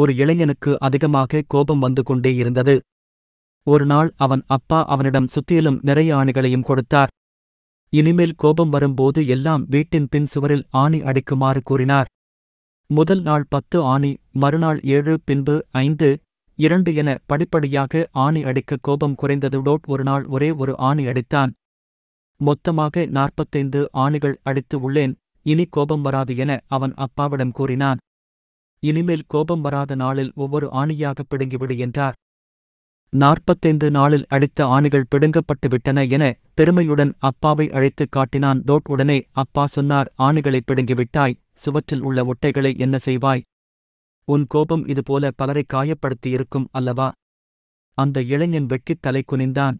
ஒரு இளைஞனுக்கு அதிகமாக கோபம் வந்து கொண்டே இருந்தது ஒரு நாள் அவன் அப்பா அவனிடம் சுத்தியிலும் நிறைய ஆணைகளையும் கொடுத்தார் இனிமேல் கோபம் வரும்போது எல்லாம் வீட்டின் பின் சுவரில் ஆணி அடிக்குமாறு கூறினார் முதல் நாள் பத்து ஆணி மறுநாள் ஏழு பின்பு ஐந்து இரண்டு என படிப்படியாக ஆணி அடிக்க கோபம் குறைந்ததுடோட் ஒரு நாள் ஒரே ஒரு ஆணி அடித்தான் மொத்தமாக நாற்பத்தைந்து ஆணிகள் அடித்து உள்ளேன் இனி கோபம் வராது என அவன் அப்பாவிடம் கூறினான் இனிமேல் கோபம் வராத நாளில் ஒவ்வொரு ஆணியாக பிடுங்கிவிடு என்றார் நாற்பத்தைந்து நாளில் அடித்த ஆணிகள் பிடுங்கப்பட்டு விட்டன என பெருமையுடன் அப்பாவை அழைத்து காட்டினான் தோட் உடனே அப்பா சொன்னார் ஆணிகளை பிடுங்கிவிட்டாய் சுவற்றில் உள்ள ஒட்டைகளை என்ன செய்வாய் உன் கோபம் இதுபோல பலரை காயப்படுத்தியிருக்கும் அல்லவா அந்த இளைஞன் வெட்கித் தலை குனிந்தான்